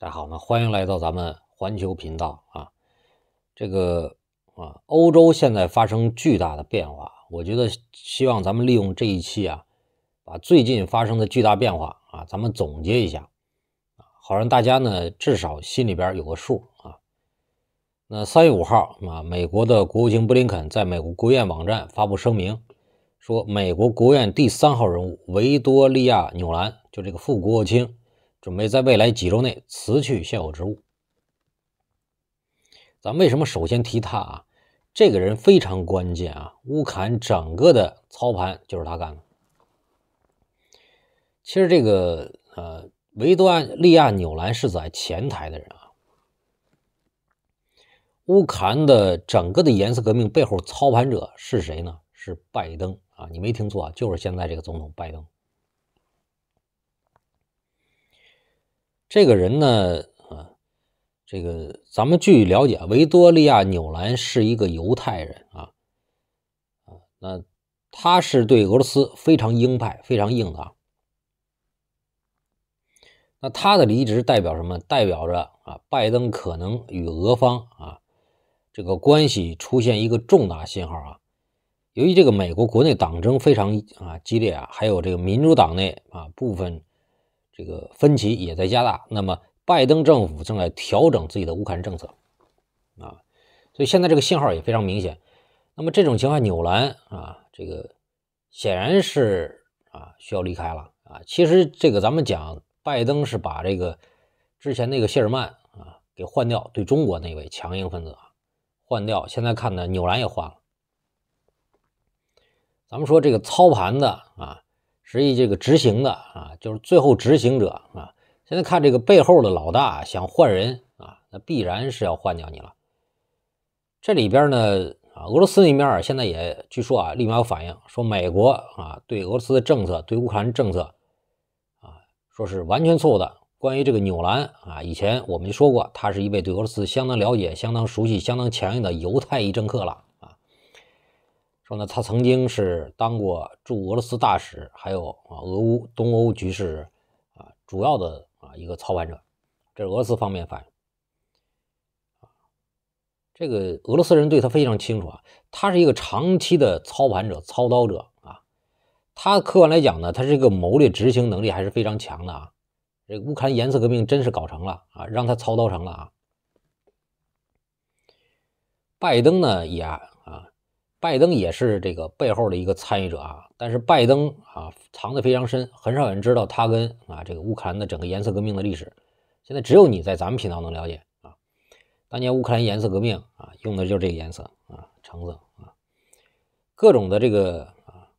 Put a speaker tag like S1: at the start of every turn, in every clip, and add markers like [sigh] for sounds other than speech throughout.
S1: 大家好，呢欢迎来到咱们环球频道啊。这个啊，欧洲现在发生巨大的变化，我觉得希望咱们利用这一期啊，把最近发生的巨大变化啊，咱们总结一下好让大家呢至少心里边有个数啊。那三月五号啊，美国的国务卿布林肯在美国国务院网站发布声明，说美国国务院第三号人物维多利亚纽兰就这个副国务卿。准备在未来几周内辞去现有职务。咱为什么首先提他啊？这个人非常关键啊！乌克兰整个的操盘就是他干的。其实这个呃，维多利亚纽兰是在前台的人啊。乌克兰的整个的颜色革命背后操盘者是谁呢？是拜登啊！你没听错，啊，就是现在这个总统拜登。这个人呢，啊，这个咱们据了解，维多利亚纽兰是一个犹太人啊，啊，那他是对俄罗斯非常鹰派、非常硬的啊。那他的离职代表什么？代表着啊，拜登可能与俄方啊这个关系出现一个重大信号啊。由于这个美国国内党争非常啊激烈啊，还有这个民主党内啊部分。这个分歧也在加大，那么拜登政府正在调整自己的乌克兰政策啊，所以现在这个信号也非常明显。那么这种情况，纽兰啊，这个显然是啊需要离开了啊。其实这个咱们讲，拜登是把这个之前那个谢尔曼啊给换掉，对中国那位强硬分子换掉，现在看呢纽兰也换了。咱们说这个操盘的啊。实际这个执行的啊，就是最后执行者啊。现在看这个背后的老大想换人啊，那必然是要换掉你了。这里边呢啊，俄罗斯那边现在也据说啊，立马有反应说，美国啊对俄罗斯的政策对乌克兰政策啊，说是完全错误的。关于这个纽兰啊，以前我们就说过，他是一位对俄罗斯相当了解、相当熟悉、相当强硬的犹太裔政客了。说呢，他曾经是当过驻俄罗斯大使，还有啊，俄乌东欧局势啊，主要的啊一个操盘者，这是俄罗斯方面反映。这个俄罗斯人对他非常清楚啊，他是一个长期的操盘者、操刀者啊。他客观来讲呢，他这个谋略执行能力还是非常强的啊。这乌克兰颜色革命真是搞成了啊，让他操刀成了啊。拜登呢也。拜登也是这个背后的一个参与者啊，但是拜登啊藏得非常深，很少有人知道他跟啊这个乌克兰的整个颜色革命的历史。现在只有你在咱们频道能了解啊。当年乌克兰颜色革命啊，用的就是这个颜色啊，橙色啊，各种的这个啊，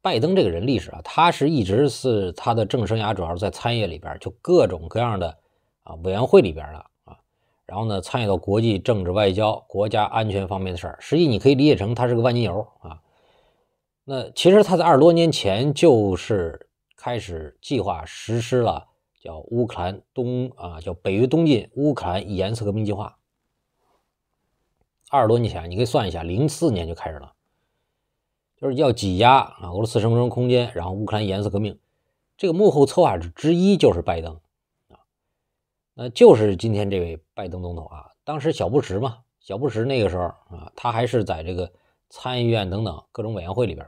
S1: 拜登这个人历史啊，他是一直是他的政生涯主要在参议里边，就各种各样的啊委员会里边了。然后呢，参与到国际政治外交、国家安全方面的事儿，实际你可以理解成他是个万金油啊。那其实他在二十多年前就是开始计划实施了，叫乌克兰东啊，叫北约东进、乌克兰颜色革命计划。二十多年前，你可以算一下，零四年就开始了，就是要挤压啊俄罗斯生存空间，然后乌克兰颜色革命，这个幕后策划者之一就是拜登。那就是今天这位拜登总统啊，当时小布什嘛，小布什那个时候啊，他还是在这个参议院等等各种委员会里边。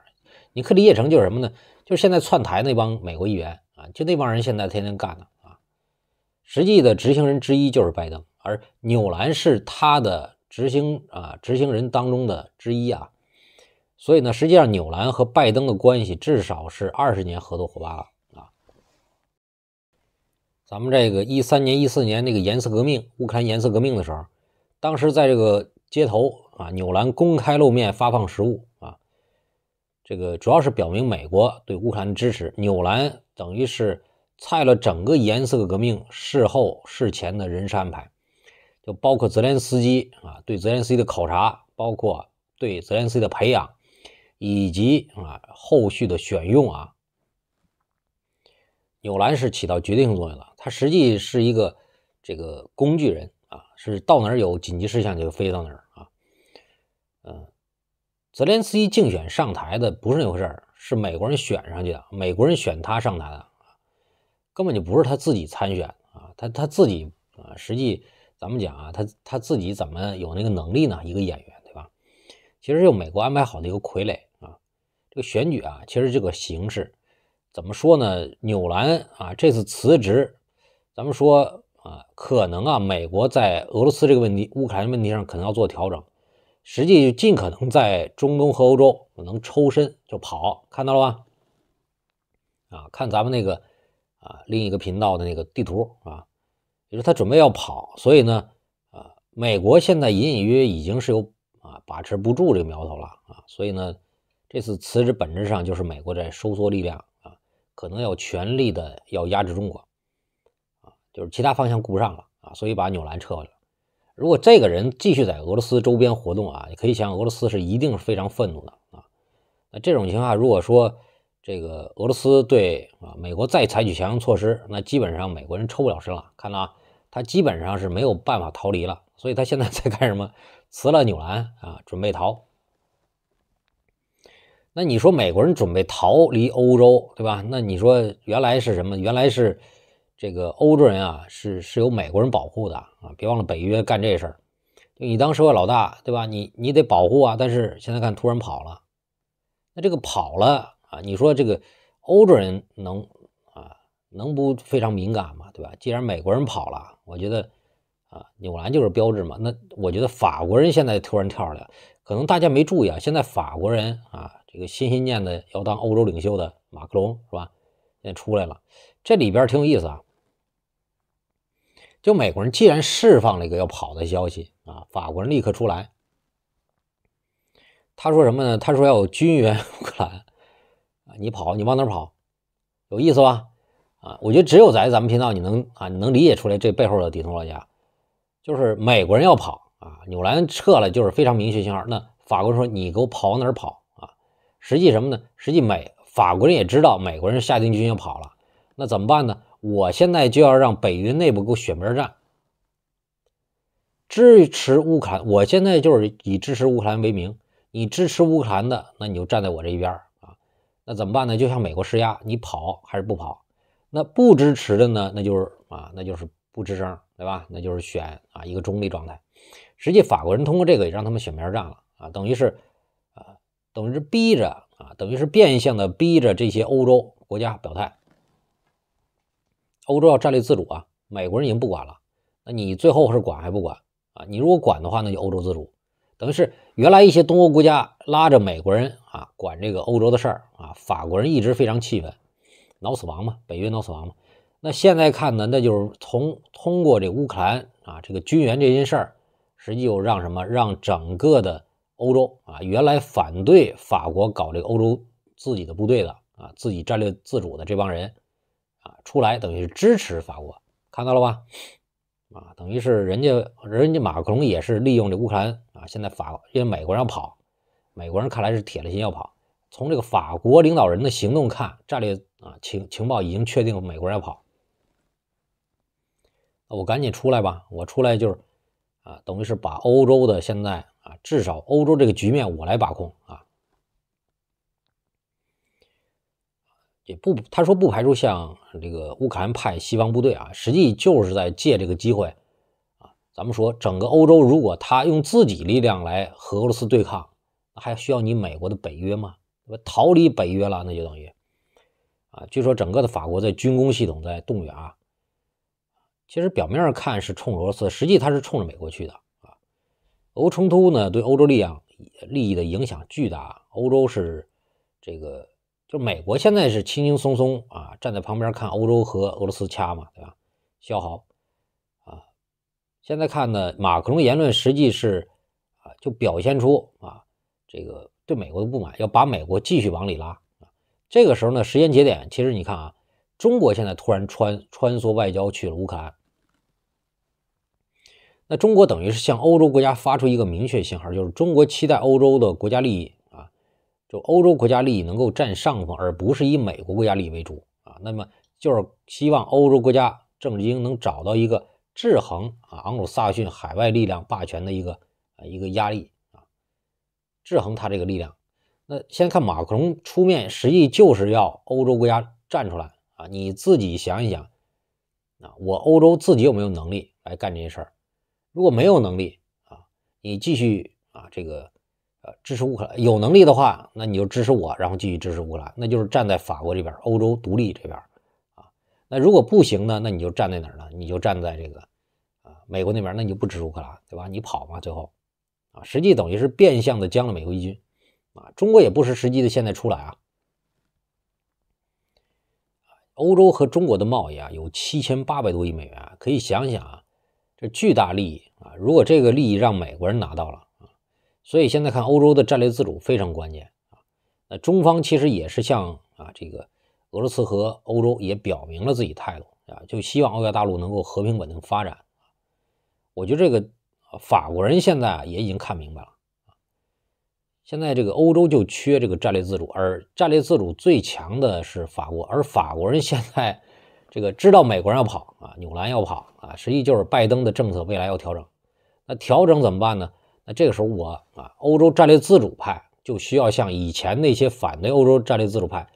S1: 你可理解成就是什么呢？就是现在窜台那帮美国议员啊，就那帮人现在天天干的啊。实际的执行人之一就是拜登，而纽兰是他的执行啊，执行人当中的之一啊。所以呢，实际上纽兰和拜登的关系至少是二十年合作伙伴了。咱们这个一三年、一四年那个颜色革命、乌克兰颜色革命的时候，当时在这个街头啊，纽兰公开露面发放食物啊，这个主要是表明美国对乌克兰的支持。纽兰等于是菜了整个颜色革命事后、事前的人事安排，就包括泽连斯基啊，对泽连斯基的考察，包括对泽连斯基的培养，以及啊后续的选用啊。纽兰是起到决定性作用了，他实际是一个这个工具人啊，是到哪儿有紧急事项就飞到哪儿啊。嗯，泽连斯基竞选上台的不是那回事儿，是美国人选上去的，美国人选他上台的，根本就不是他自己参选啊，他他自己啊，实际咱们讲啊，他他自己怎么有那个能力呢？一个演员对吧？其实就美国安排好的一个傀儡啊，这个选举啊，其实这个形式。怎么说呢？纽兰啊，这次辞职，咱们说啊，可能啊，美国在俄罗斯这个问题、乌克兰问题上可能要做调整，实际尽可能在中东和欧洲能抽身就跑，看到了吧？啊，看咱们那个啊另一个频道的那个地图啊，就是他准备要跑，所以呢，啊，美国现在隐隐约约已经是有啊把持不住这个苗头了啊，所以呢，这次辞职本质上就是美国在收缩力量。可能要全力的要压制中国，啊，就是其他方向顾不上了啊，所以把纽兰撤回了。如果这个人继续在俄罗斯周边活动啊，你可以想，俄罗斯是一定是非常愤怒的啊。那这种情况，如果说这个俄罗斯对啊，美国再采取强硬措施，那基本上美国人抽不了身了。看到啊，他基本上是没有办法逃离了，所以他现在在干什么？辞了纽兰啊，准备逃。那你说美国人准备逃离欧洲，对吧？那你说原来是什么？原来是这个欧洲人啊，是是由美国人保护的啊！别忘了北约干这事儿，就你当时外老大，对吧？你你得保护啊。但是现在看突然跑了，那这个跑了啊，你说这个欧洲人能啊能不非常敏感吗？对吧？既然美国人跑了，我觉得啊，纽兰就是标志嘛。那我觉得法国人现在突然跳出来，可能大家没注意啊，现在法国人。一个心心念的要当欧洲领袖的马克龙是吧？在出来了，这里边挺有意思啊。就美国人既然释放了一个要跑的消息啊，法国人立刻出来。他说什么呢？他说要有军援 [laughs] 乌克兰啊，你跑，你往哪跑？有意思吧？啊，我觉得只有在咱们频道你能啊，你能理解出来这背后的底层逻辑，啊，就是美国人要跑啊，纽兰撤了就是非常明确信号。那法国说你给我跑往哪跑？实际什么呢？实际美法国人也知道美国人下定决心要跑了，那怎么办呢？我现在就要让北约内部给我选边站，支持乌克兰。我现在就是以支持乌克兰为名，你支持乌克兰的，那你就站在我这一边啊。那怎么办呢？就向美国施压，你跑还是不跑？那不支持的呢？那就是啊，那就是不吱声，对吧？那就是选啊一个中立状态。实际法国人通过这个也让他们选边站了啊，等于是。等于是逼着啊，等于是变相的逼着这些欧洲国家表态。欧洲要战略自主啊，美国人已经不管了。那你最后是管还不管啊？你如果管的话，那就欧洲自主。等于是原来一些东欧国家拉着美国人啊管这个欧洲的事儿啊，法国人一直非常气愤，脑死亡嘛，北约脑死亡嘛。那现在看呢，那就是从通过这乌克兰啊这个军援这件事儿，实际又让什么让整个的。欧洲啊，原来反对法国搞这个欧洲自己的部队的啊，自己战略自主的这帮人啊，出来等于是支持法国，看到了吧？啊，等于是人家，人家马克龙也是利用这乌克兰啊，现在法因为美国人要跑，美国人看来是铁了心要跑。从这个法国领导人的行动看，战略啊情情报已经确定美国人要跑，我赶紧出来吧，我出来就是啊，等于是把欧洲的现在。啊，至少欧洲这个局面我来把控啊！也不，他说不排除像这个乌克兰派西方部队啊，实际就是在借这个机会啊。咱们说，整个欧洲如果他用自己力量来和俄罗斯对抗，那还需要你美国的北约吗？逃离北约了，那就等于啊。据说整个的法国在军工系统在动员啊。其实表面上看是冲俄罗斯，实际他是冲着美国去的。俄乌冲突呢，对欧洲力量利益的影响巨大。欧洲是这个，就美国现在是轻轻松松啊，站在旁边看欧洲和俄罗斯掐嘛，对吧？消耗啊，现在看呢，马克龙言论实际是啊，就表现出啊，这个对美国的不满，要把美国继续往里拉啊。这个时候呢，时间节点其实你看啊，中国现在突然穿穿梭外交去了乌克兰。那中国等于是向欧洲国家发出一个明确信号，就是中国期待欧洲的国家利益啊，就欧洲国家利益能够占上风，而不是以美国国家利益为主啊。那么就是希望欧洲国家政治精英能找到一个制衡啊，昂鲁萨克逊海外力量霸权的一个啊一个压力啊，制衡他这个力量。那先看马克龙出面，实际就是要欧洲国家站出来啊。你自己想一想啊，我欧洲自己有没有能力来干这些事儿？如果没有能力啊，你继续啊这个呃支持乌克兰。有能力的话，那你就支持我，然后继续支持乌克兰，那就是站在法国这边、欧洲独立这边啊。那如果不行呢，那你就站在哪儿呢？你就站在这个啊美国那边，那你就不支持乌克兰，对吧？你跑嘛，最后啊，实际等于是变相的将了美国一军啊。中国也不是实际的现在出来啊，欧洲和中国的贸易啊有七千八百多亿美元，可以想想啊。巨大利益啊！如果这个利益让美国人拿到了啊，所以现在看欧洲的战略自主非常关键啊。那中方其实也是向啊这个俄罗斯和欧洲也表明了自己态度啊，就希望欧亚大陆能够和平稳定发展。我觉得这个法国人现在也已经看明白了现在这个欧洲就缺这个战略自主，而战略自主最强的是法国，而法国人现在。这个知道美国人要跑啊，纽兰要跑啊，实际就是拜登的政策未来要调整，那调整怎么办呢？那这个时候我啊，欧洲战略自主派就需要像以前那些反对欧洲战略自主派，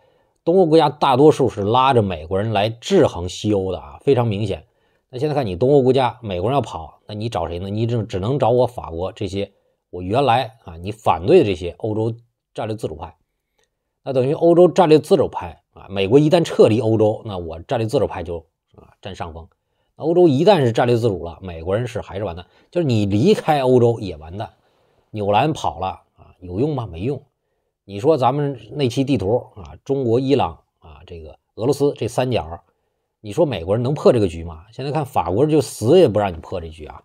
S1: 东欧国家大多数是拉着美国人来制衡西欧的啊，非常明显。那现在看你东欧国家美国人要跑，那你找谁呢？你只只能找我法国这些，我原来啊你反对的这些欧洲战略自主派，那等于欧洲战略自主派。美国一旦撤离欧洲，那我战略自主派就啊占上风。欧洲一旦是战略自主了，美国人是还是完蛋，就是你离开欧洲也完蛋。纽兰跑了啊有用吗？没用。你说咱们那期地图啊，中国、伊朗啊，这个俄罗斯这三角，你说美国人能破这个局吗？现在看法国人就死也不让你破这局啊。